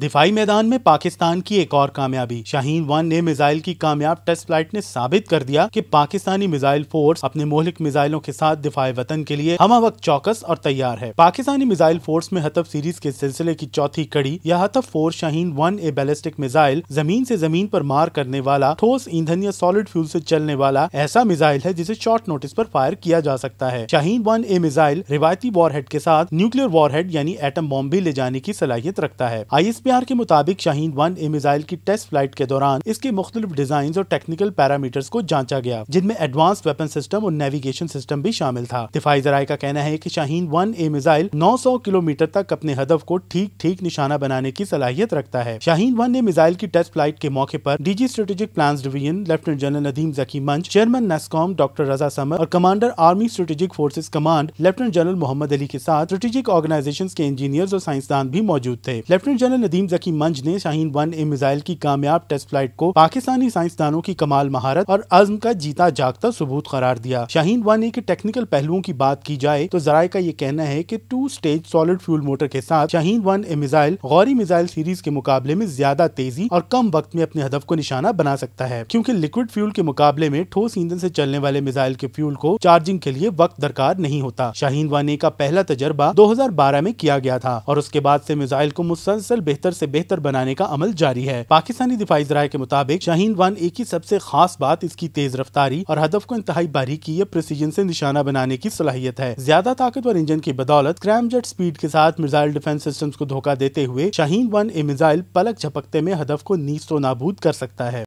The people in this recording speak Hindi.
दिफाई मैदान में पाकिस्तान की एक और कामयाबी शाहीन वन ने मिसाइल की कामयाब टेस्ट फ्लाइट ने साबित कर दिया कि पाकिस्तानी मिसाइल फोर्स अपने मोहलिक मिसाइलों के साथ दिफाई वतन के लिए हम वक्त चौकस और तैयार है पाकिस्तानी मिसाइल फोर्स में हतफ सीरीज के सिलसिले की चौथी कड़ी यह Hatf four Shaheen one A ballistic missile जमीन ऐसी जमीन आरोप मार करने वाला ठोस ईंधन या सॉलिड फ्यूल ऐसी चलने वाला ऐसा मिसाइल है जिसे शॉर्ट नोटिस आरोप फायर किया जा सकता है शाहीन वन ए मिसाइल रिवायती वॉर के साथ न्यूक्लियर वॉर यानी एटम बॉम्ब भी ले जाने की सलाहियत रखता है आई डीपीआर के मुताबिक शाहीन वन ए मिजाइल की टेस्ट फ्लाइट के दौरान इसके मुख्तलिफ डिजाइन और टेक्निकल पैरामीटर्स को जांचा गया जिनमें एडवांस वेपन सिस्टम और नेविगेशन सिस्टम भी शामिल था दिफाई जराये का कहना है की शाहीन वन ए मिजाइल नौ सौ किलोमीटर तक अपने हदफ को ठीक ठीक निशाना बनाने की सलाहियत रखता है शाहीन वन ए मिजाइल की टेस्ट फ्लाइट के मौके आरोप DG strategic plan division lieutenant general Nadeem Zaki मंच chairman NESCOM doctor Raza Samar और commander army strategic forces command lieutenant general Mohammad Ali के साथ स्ट्रेटेजिक ऑर्गेनाइजेशन के इंजीनियर और साइंसदान भी मौजूद थे लेफ्टिनेंट जनरल नदीम नदीम जकी मंज ने शाहीन वन ए मिसाइल की कामयाब टेस्ट फ्लाइट को पाकिस्तानी साइंसदानों की कमाल महारत और अजम का जीता जागता सबूत करार दिया शाहीन वन ए के टेक्निकल पहलुओं की बात की जाए तो जराये का ये कहना है की two stage solid fuel motor के साथ Shaheen one A missile Ghauri missile series के मुकाबले में ज्यादा तेजी और कम वक्त में अपने हदफ को निशाना बना सकता है क्यूँकी लिक्विड फ्यूल के मुकाबले में ठोस ईंधन ऐसी चलने वाले मिसाइल के फ्यूल को चार्जिंग के लिए वक्त दरकार नहीं होता शाहीन वन ए का पहला तजर्बा दो हजार बारह में किया गया था और उसके बाद ऐसी मिसाइल को मुसलसल बेहतर बेहतर से बेहतर बनाने का अमल जारी है पाकिस्तानी दिफाई जराये के मुताबिक शाहीन वन एक की सबसे खास बात इसकी तेज रफ्तारी और हदफ को इंतहाई बारीकी या प्रोसीजन से निशाना बनाने की सलाहियत है ज्यादा ताकतवर इंजन की बदौलत क्रैमजेट स्पीड के साथ मिजाइल डिफेंस सिस्टम को धोखा देते हुए शाहीन वन ए मिजाइल पलक झपकते में हदफ को नीस्तो नाबूद कर सकता है